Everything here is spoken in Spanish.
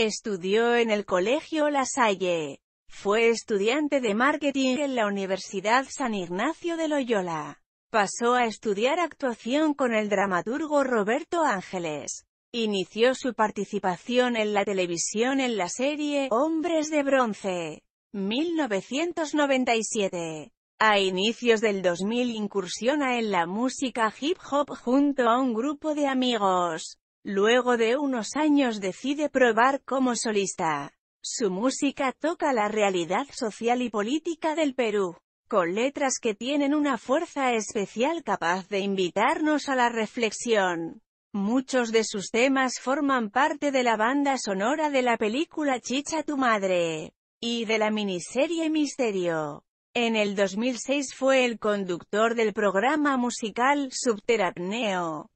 Estudió en el Colegio La Salle. Fue estudiante de marketing en la Universidad San Ignacio de Loyola. Pasó a estudiar actuación con el dramaturgo Roberto Ángeles. Inició su participación en la televisión en la serie Hombres de Bronce, 1997. A inicios del 2000 incursiona en la música hip hop junto a un grupo de amigos. Luego de unos años decide probar como solista. Su música toca la realidad social y política del Perú, con letras que tienen una fuerza especial capaz de invitarnos a la reflexión. Muchos de sus temas forman parte de la banda sonora de la película Chicha tu madre, y de la miniserie Misterio. En el 2006 fue el conductor del programa musical Subterapneo,